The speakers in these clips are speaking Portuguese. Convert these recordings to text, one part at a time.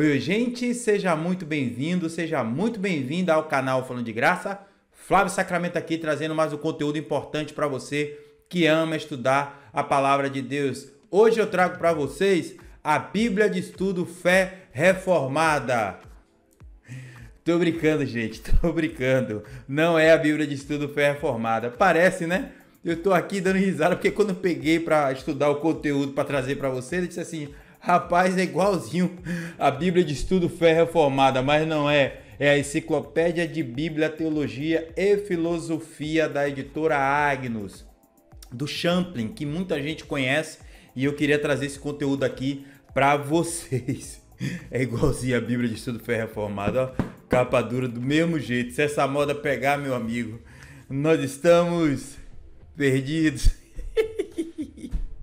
Oi, oi, gente, seja muito bem-vindo, seja muito bem-vinda ao canal Falando de Graça. Flávio Sacramento aqui trazendo mais um conteúdo importante para você que ama estudar a palavra de Deus. Hoje eu trago para vocês a Bíblia de Estudo Fé Reformada. Tô brincando, gente, tô brincando. Não é a Bíblia de Estudo Fé Reformada. Parece, né? Eu tô aqui dando risada porque quando eu peguei para estudar o conteúdo para trazer para vocês, eu disse assim: Rapaz, é igualzinho a Bíblia de Estudo Fé Reformada, mas não é. É a Enciclopédia de Bíblia, Teologia e Filosofia da editora Agnus, do Champlin, que muita gente conhece, e eu queria trazer esse conteúdo aqui para vocês. É igualzinho a Bíblia de Estudo Fé Reformada, ó. capa dura do mesmo jeito. Se essa moda pegar, meu amigo, nós estamos perdidos.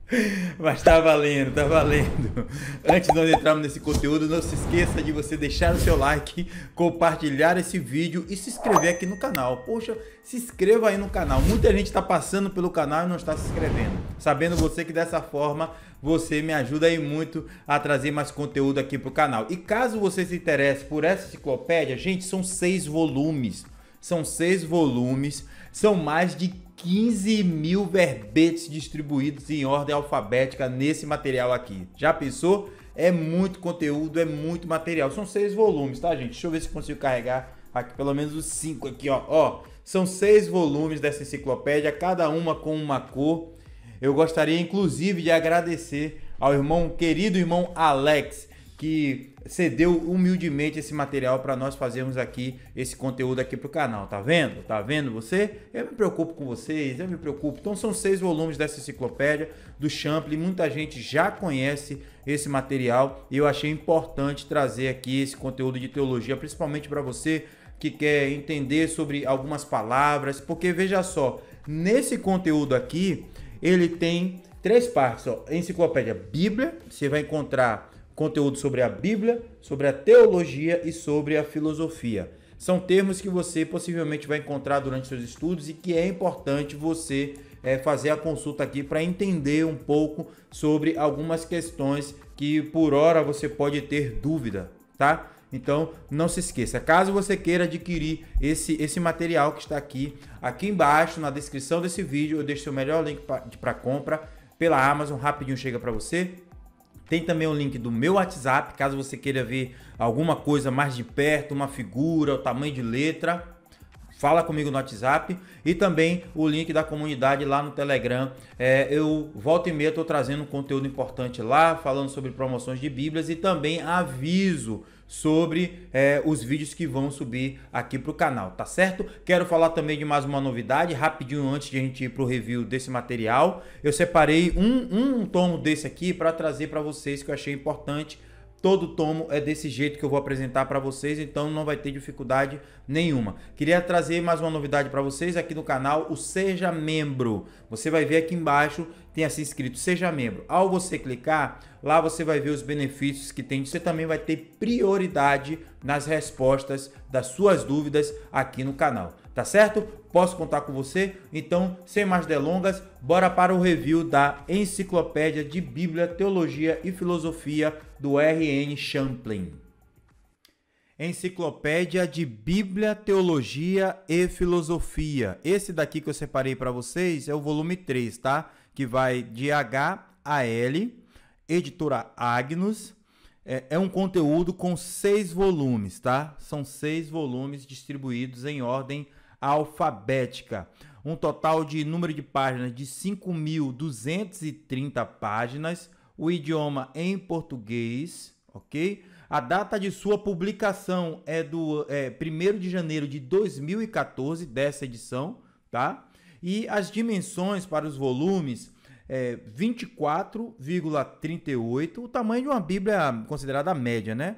Mas tá valendo, tá valendo. Antes de nós entrarmos nesse conteúdo, não se esqueça de você deixar o seu like, compartilhar esse vídeo e se inscrever aqui no canal. Poxa, se inscreva aí no canal. Muita gente está passando pelo canal e não está se inscrevendo. Sabendo você que dessa forma você me ajuda aí muito a trazer mais conteúdo aqui pro canal. E caso você se interesse por essa enciclopédia, gente, são seis volumes. São seis volumes, são mais de 15 mil verbetes distribuídos em ordem alfabética nesse material aqui. Já pensou? É muito conteúdo, é muito material. São seis volumes, tá, gente? Deixa eu ver se consigo carregar aqui pelo menos os cinco aqui, ó. ó. São seis volumes dessa enciclopédia, cada uma com uma cor. Eu gostaria, inclusive, de agradecer ao irmão, querido irmão Alex, que cedeu humildemente esse material para nós fazermos aqui esse conteúdo aqui pro canal, tá vendo? Tá vendo você? Eu me preocupo com vocês, eu me preocupo. Então são seis volumes dessa enciclopédia do Champlin, muita gente já conhece esse material e eu achei importante trazer aqui esse conteúdo de teologia, principalmente para você que quer entender sobre algumas palavras, porque veja só, nesse conteúdo aqui ele tem três partes, ó, enciclopédia Bíblia, você vai encontrar conteúdo sobre a Bíblia, sobre a teologia e sobre a filosofia. São termos que você possivelmente vai encontrar durante seus estudos e que é importante você é, fazer a consulta aqui para entender um pouco sobre algumas questões que por hora você pode ter dúvida, tá? Então, não se esqueça. Caso você queira adquirir esse, esse material que está aqui, aqui embaixo na descrição desse vídeo, eu deixo o melhor link para compra pela Amazon, rapidinho chega para você. Tem também o link do meu WhatsApp, caso você queira ver alguma coisa mais de perto, uma figura, o tamanho de letra fala comigo no WhatsApp e também o link da comunidade lá no Telegram. É, eu volto e meia estou trazendo um conteúdo importante lá, falando sobre promoções de Bíblias e também aviso sobre é, os vídeos que vão subir aqui para o canal, tá certo? Quero falar também de mais uma novidade, rapidinho antes de a gente ir para o review desse material. Eu separei um, um tomo desse aqui para trazer para vocês que eu achei importante Todo tomo é desse jeito que eu vou apresentar para vocês, então não vai ter dificuldade nenhuma. Queria trazer mais uma novidade para vocês aqui no canal, o Seja Membro. Você vai ver aqui embaixo Tenha se inscrito, seja membro. Ao você clicar, lá você vai ver os benefícios que tem. Você também vai ter prioridade nas respostas das suas dúvidas aqui no canal, tá certo? Posso contar com você? Então, sem mais delongas, bora para o review da Enciclopédia de Bíblia, Teologia e Filosofia do R.N. Champlin. Enciclopédia de Bíblia, Teologia e Filosofia. Esse daqui que eu separei para vocês é o volume 3, tá? que vai de H a L, editora Agnus. É, é um conteúdo com seis volumes, tá? São seis volumes distribuídos em ordem alfabética. Um total de número de páginas de 5.230 páginas, o idioma em português, ok? A data de sua publicação é do é, 1 de janeiro de 2014, dessa edição, tá? E as dimensões para os volumes é 24,38, o tamanho de uma Bíblia considerada média, né?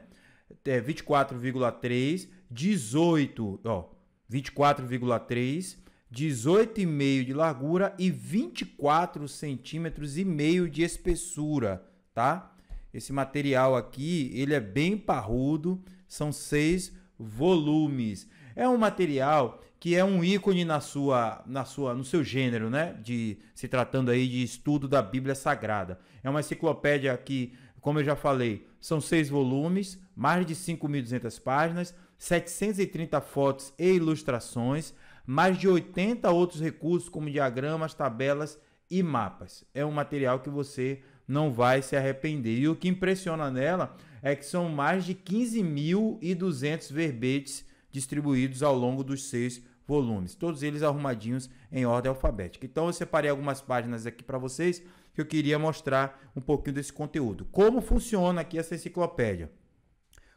É 24,3, 18, ó, 24,3, 18,5 de largura e 24 centímetros e meio de espessura, tá? Esse material aqui, ele é bem parrudo, são seis volumes. É um material que é um ícone na sua, na sua, no seu gênero, né? De se tratando aí de estudo da Bíblia Sagrada. É uma enciclopédia que, como eu já falei, são seis volumes, mais de 5.200 páginas, 730 fotos e ilustrações, mais de 80 outros recursos como diagramas, tabelas e mapas. É um material que você não vai se arrepender. E o que impressiona nela é que são mais de 15.200 verbetes distribuídos ao longo dos seis volumes, todos eles arrumadinhos em ordem alfabética. Então eu separei algumas páginas aqui para vocês que eu queria mostrar um pouquinho desse conteúdo. Como funciona aqui essa enciclopédia?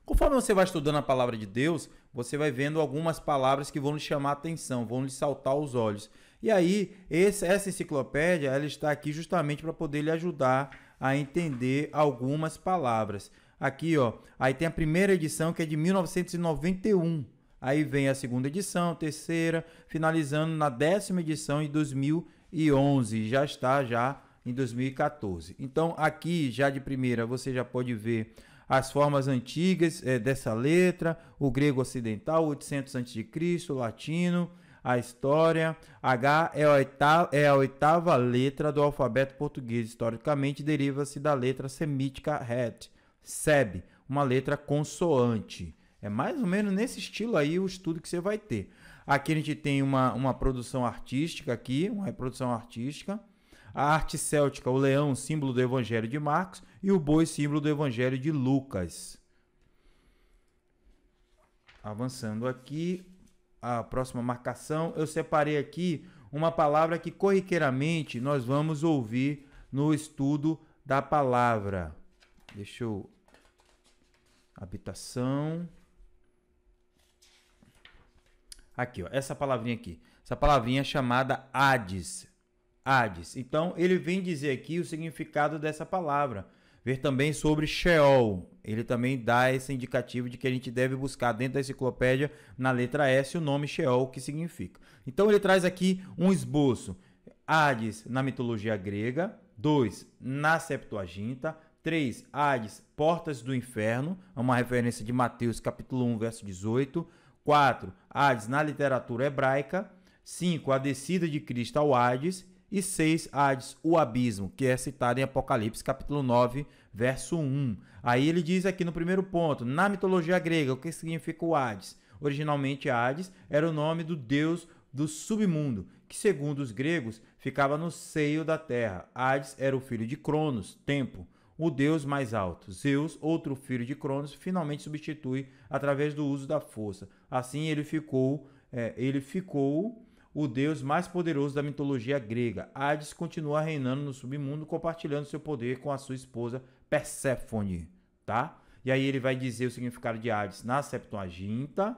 Conforme você vai estudando a palavra de Deus, você vai vendo algumas palavras que vão lhe chamar a atenção, vão lhe saltar os olhos. E aí, esse, essa enciclopédia ela está aqui justamente para poder lhe ajudar a entender algumas palavras. Aqui, ó, aí tem a primeira edição que é de 1991. Aí vem a segunda edição, terceira, finalizando na décima edição em 2011. Já está já em 2014. Então aqui já de primeira você já pode ver as formas antigas é, dessa letra, o grego ocidental, 800 a.C., o latino, a história. H é a, oitava, é a oitava letra do alfabeto português. Historicamente, deriva-se da letra semítica het, seb, uma letra consoante. É mais ou menos nesse estilo aí o estudo que você vai ter. Aqui a gente tem uma, uma produção artística aqui, uma reprodução artística. A arte céltica, o leão, símbolo do evangelho de Marcos, e o boi, símbolo do evangelho de Lucas. Avançando aqui, a próxima marcação, eu separei aqui uma palavra que corriqueiramente nós vamos ouvir no estudo da palavra. Deixa eu. Habitação. Aqui, ó, essa palavrinha aqui. Essa palavrinha é chamada Hades. Hades. Então, ele vem dizer aqui o significado dessa palavra. Ver também sobre Sheol. Ele também dá esse indicativo de que a gente deve buscar dentro da enciclopédia, na letra S, o nome Sheol, que significa. Então, ele traz aqui um esboço. Hades na mitologia grega. 2. Na Septuaginta. 3. Hades, portas do inferno. É uma referência de Mateus capítulo 1, verso 18. 4. Hades na literatura hebraica. 5. A descida de Cristo ao Hades. E 6. Hades, o abismo, que é citado em Apocalipse, capítulo 9, verso 1. Aí ele diz aqui no primeiro ponto, na mitologia grega, o que significa o Hades? Originalmente, Hades era o nome do deus do submundo, que segundo os gregos ficava no seio da terra. Hades era o filho de Cronos, tempo, o deus mais alto. Zeus, outro filho de Cronos, finalmente substitui através do uso da força. Assim ele ficou, é, ele ficou o deus mais poderoso da mitologia grega. Hades continua reinando no submundo, compartilhando seu poder com a sua esposa Perséfone, tá? E aí ele vai dizer o significado de Hades na Septuaginta,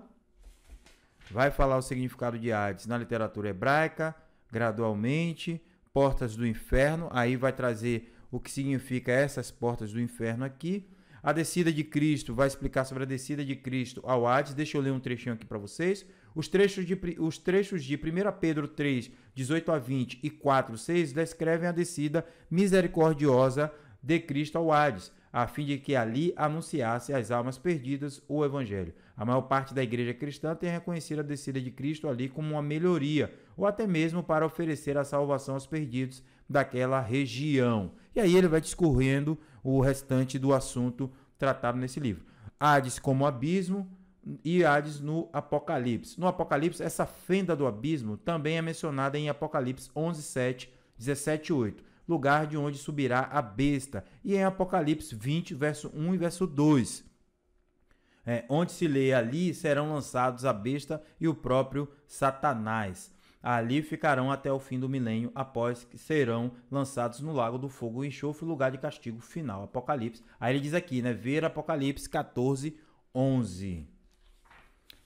vai falar o significado de Hades na literatura hebraica, gradualmente, portas do inferno, aí vai trazer o que significa essas portas do inferno aqui. A descida de Cristo vai explicar sobre a descida de Cristo ao Hades. Deixa eu ler um trechinho aqui para vocês. Os trechos, de, os trechos de 1 Pedro 3, 18 a 20 e 4, 6 descrevem a descida misericordiosa de Cristo ao Hades, a fim de que ali anunciasse às almas perdidas o Evangelho. A maior parte da igreja cristã tem reconhecido a descida de Cristo ali como uma melhoria, ou até mesmo para oferecer a salvação aos perdidos daquela região. E aí ele vai discorrendo o restante do assunto tratado nesse livro. Hades como abismo e Hades no Apocalipse. No Apocalipse, essa fenda do abismo também é mencionada em Apocalipse 11, 7, 17, 8. Lugar de onde subirá a besta. E em Apocalipse 20, verso 1 e verso 2. É, onde se lê ali serão lançados a besta e o próprio Satanás. Ali ficarão até o fim do milênio, após que serão lançados no Lago do Fogo e Enxofre, lugar de castigo final. Apocalipse. Aí ele diz aqui, né? Ver Apocalipse 14, 11.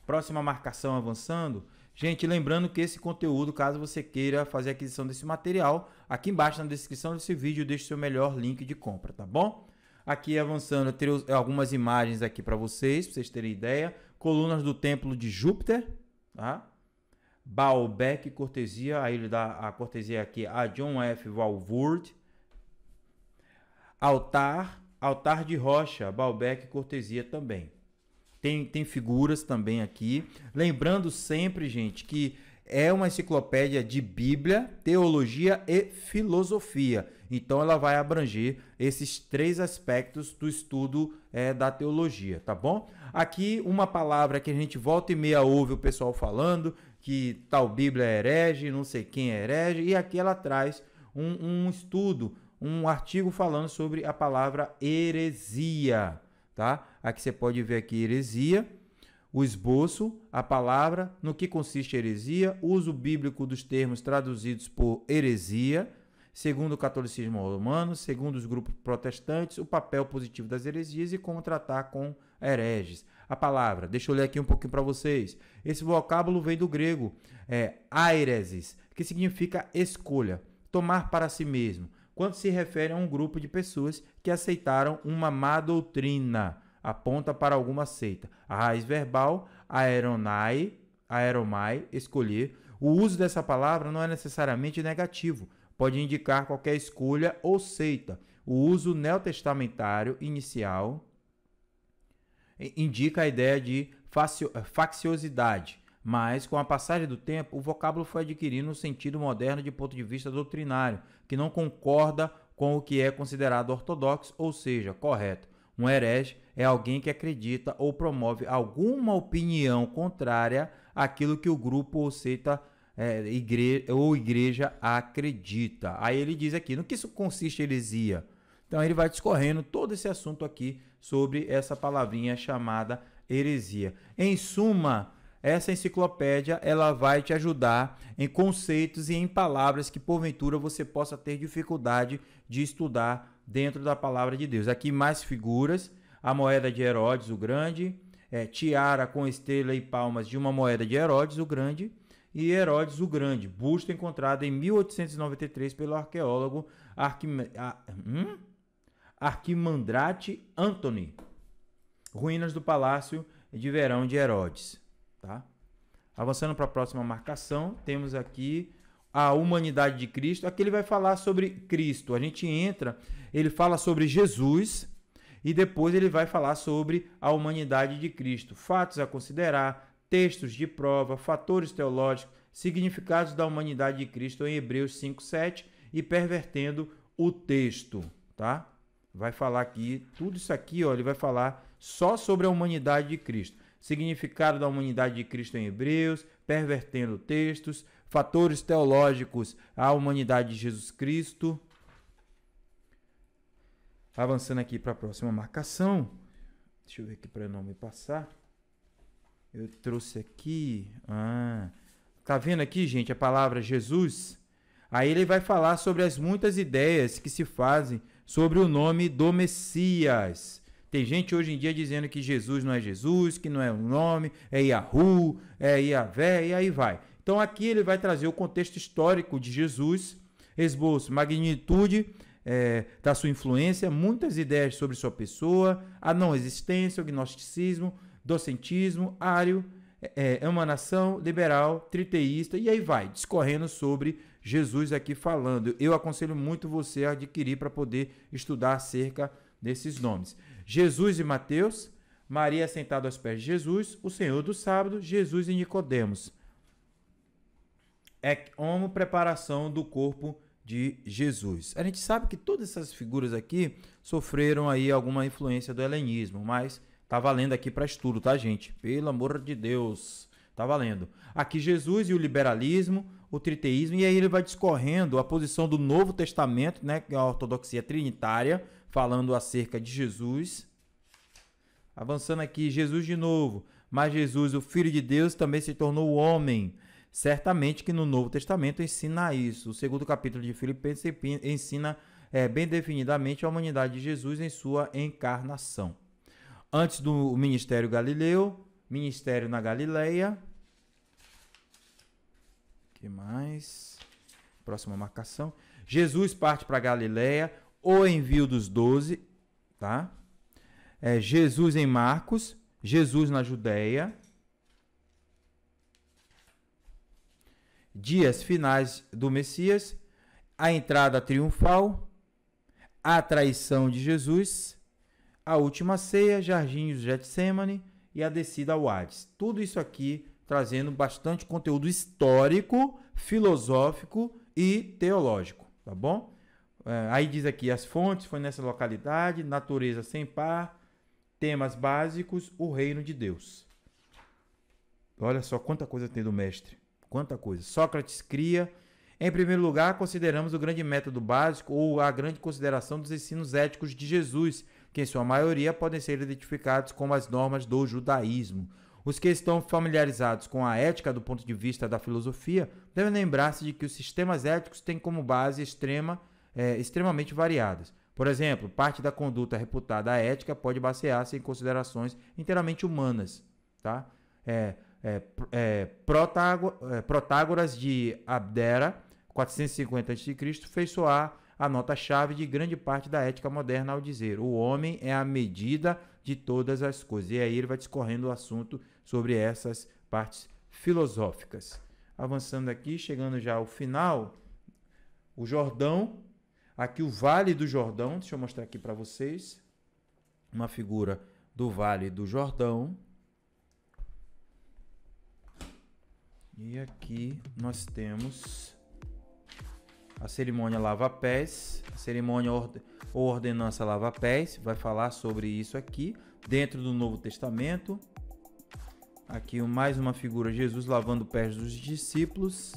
Próxima marcação avançando. Gente, lembrando que esse conteúdo, caso você queira fazer aquisição desse material, aqui embaixo na descrição desse vídeo deixe seu melhor link de compra, tá bom? Aqui avançando, eu tenho algumas imagens aqui para vocês, para vocês terem ideia. Colunas do Templo de Júpiter, tá? Baalbeck, cortesia, aí ele dá a cortesia aqui a John F. Valvoord. Altar, altar de rocha, Baalbeck, cortesia também. Tem, tem figuras também aqui. Lembrando sempre, gente, que é uma enciclopédia de Bíblia, teologia e filosofia. Então ela vai abranger esses três aspectos do estudo é, da teologia, tá bom? Aqui uma palavra que a gente volta e meia ouve o pessoal falando, que tal Bíblia é herege, não sei quem é herege, e aqui ela traz um, um estudo, um artigo falando sobre a palavra heresia, tá? Aqui você pode ver aqui heresia, o esboço, a palavra, no que consiste heresia, uso bíblico dos termos traduzidos por heresia, segundo o catolicismo romano, segundo os grupos protestantes, o papel positivo das heresias e como tratar com hereges. A palavra, deixa eu ler aqui um pouquinho para vocês. Esse vocábulo vem do grego, é, aireses, que significa escolha, tomar para si mesmo, quando se refere a um grupo de pessoas que aceitaram uma má doutrina, aponta para alguma seita. A raiz verbal, aeronai, aeromai, escolher, o uso dessa palavra não é necessariamente negativo, pode indicar qualquer escolha ou seita. O uso neotestamentário inicial indica a ideia de eh, facciosidade, mas com a passagem do tempo, o vocábulo foi adquirindo um sentido moderno de ponto de vista doutrinário, que não concorda com o que é considerado ortodoxo, ou seja, correto. Um herege é alguém que acredita ou promove alguma opinião contrária àquilo que o grupo ou seita acredita é, igre... ou igreja acredita. Aí ele diz aqui, no que isso consiste heresia? Então ele vai discorrendo todo esse assunto aqui sobre essa palavrinha chamada heresia. Em suma, essa enciclopédia ela vai te ajudar em conceitos e em palavras que porventura você possa ter dificuldade de estudar dentro da palavra de Deus. Aqui mais figuras, a moeda de Herodes o Grande, é, tiara com estrela e palmas de uma moeda de Herodes o Grande, e Herodes o Grande, busto encontrado em 1893 pelo arqueólogo Arquim... Ar... Hum? Arquimandrate Anthony. Ruínas do Palácio de Verão de Herodes. Tá? Avançando para a próxima marcação, temos aqui a humanidade de Cristo. Aqui ele vai falar sobre Cristo. A gente entra, ele fala sobre Jesus e depois ele vai falar sobre a humanidade de Cristo. Fatos a considerar, textos de prova, fatores teológicos, significados da humanidade de Cristo em Hebreus 5:7 e pervertendo o texto, tá? Vai falar aqui, tudo isso aqui, ó, ele vai falar só sobre a humanidade de Cristo. Significado da humanidade de Cristo em Hebreus, pervertendo textos, fatores teológicos à humanidade de Jesus Cristo. Avançando aqui para a próxima marcação. Deixa eu ver aqui para não me passar. Eu trouxe aqui. Ah, tá vendo aqui, gente, a palavra Jesus? Aí ele vai falar sobre as muitas ideias que se fazem sobre o nome do Messias. Tem gente hoje em dia dizendo que Jesus não é Jesus, que não é um nome, é Yahu, é Iavé, e aí vai. Então aqui ele vai trazer o contexto histórico de Jesus, esboço, magnitude é, da sua influência, muitas ideias sobre sua pessoa, a não existência, o gnosticismo, docentismo, ário, é, é, emanação liberal, triteísta, e aí vai, discorrendo sobre Jesus aqui falando. Eu aconselho muito você a adquirir para poder estudar acerca desses nomes. Jesus e Mateus, Maria sentada aos pés de Jesus, o Senhor do sábado, Jesus e Nicodemos. É como preparação do corpo de Jesus. A gente sabe que todas essas figuras aqui sofreram aí alguma influência do helenismo, mas Tá valendo aqui para estudo, tá, gente? Pelo amor de Deus. Tá valendo. Aqui Jesus e o liberalismo, o triteísmo, e aí ele vai discorrendo a posição do Novo Testamento, né, que é a ortodoxia trinitária, falando acerca de Jesus. Avançando aqui, Jesus de novo. Mas Jesus, o Filho de Deus, também se tornou homem. Certamente que no Novo Testamento ensina isso. O segundo capítulo de Filipenses ensina é, bem definidamente a humanidade de Jesus em sua encarnação. Antes do Ministério Galileu, Ministério na Galileia. O que mais? Próxima marcação. Jesus parte para Galileia, o envio dos doze, tá? É, Jesus em Marcos, Jesus na Judéia. Dias finais do Messias, a entrada triunfal, a traição de Jesus a última ceia, Jardim Getsemane e a descida ao Hades. Tudo isso aqui trazendo bastante conteúdo histórico, filosófico e teológico, tá bom? É, aí diz aqui as fontes, foi nessa localidade, natureza sem par, temas básicos, o reino de Deus. Olha só quanta coisa tem do mestre, quanta coisa. Sócrates cria, em primeiro lugar, consideramos o grande método básico ou a grande consideração dos ensinos éticos de Jesus, que em sua maioria podem ser identificados como as normas do judaísmo. Os que estão familiarizados com a ética do ponto de vista da filosofia devem lembrar-se de que os sistemas éticos têm como base extrema, é, extremamente variadas. Por exemplo, parte da conduta reputada à ética pode basear-se em considerações inteiramente humanas. Tá? É, é, é, é, Protágoras de Abdera, 450 a.C., fez soar a nota-chave de grande parte da ética moderna ao dizer: o homem é a medida de todas as coisas. E aí ele vai discorrendo o assunto sobre essas partes filosóficas. Avançando aqui, chegando já ao final, o Jordão, aqui o Vale do Jordão, deixa eu mostrar aqui para vocês uma figura do Vale do Jordão. E aqui nós temos a cerimônia lava pés, a cerimônia ou ordenança lava pés, vai falar sobre isso aqui dentro do Novo Testamento. Aqui mais uma figura Jesus lavando pés dos discípulos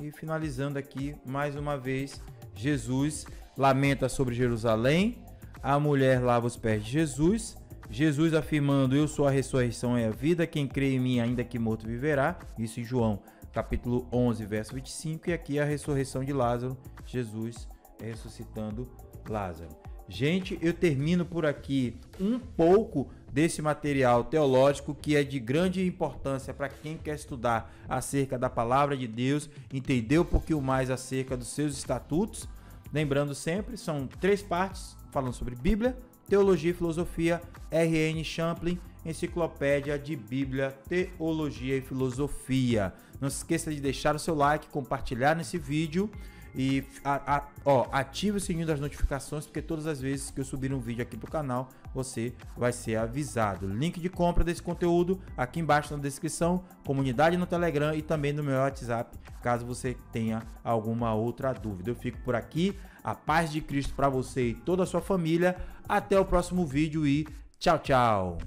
e finalizando aqui mais uma vez Jesus lamenta sobre Jerusalém, a mulher lava os pés de Jesus, Jesus afirmando: Eu sou a ressurreição e a vida, quem crê em mim, ainda que morto, viverá. Isso em João capítulo 11, verso 25, e aqui a ressurreição de Lázaro, Jesus ressuscitando Lázaro. Gente, eu termino por aqui um pouco desse material teológico que é de grande importância para quem quer estudar acerca da palavra de Deus, entender um pouquinho mais acerca dos seus estatutos. Lembrando sempre, são três partes falando sobre Bíblia, Teologia e Filosofia, R.N. Champlin, Enciclopédia de Bíblia, Teologia e Filosofia. Não se esqueça de deixar o seu like, compartilhar nesse vídeo e a, a, ó, ative o sininho das notificações, porque todas as vezes que eu subir um vídeo aqui pro canal, você vai ser avisado. Link de compra desse conteúdo aqui embaixo na descrição, comunidade no Telegram e também no meu WhatsApp, caso você tenha alguma outra dúvida. Eu fico por aqui. A paz de Cristo para você e toda a sua família. Até o próximo vídeo e tchau, tchau.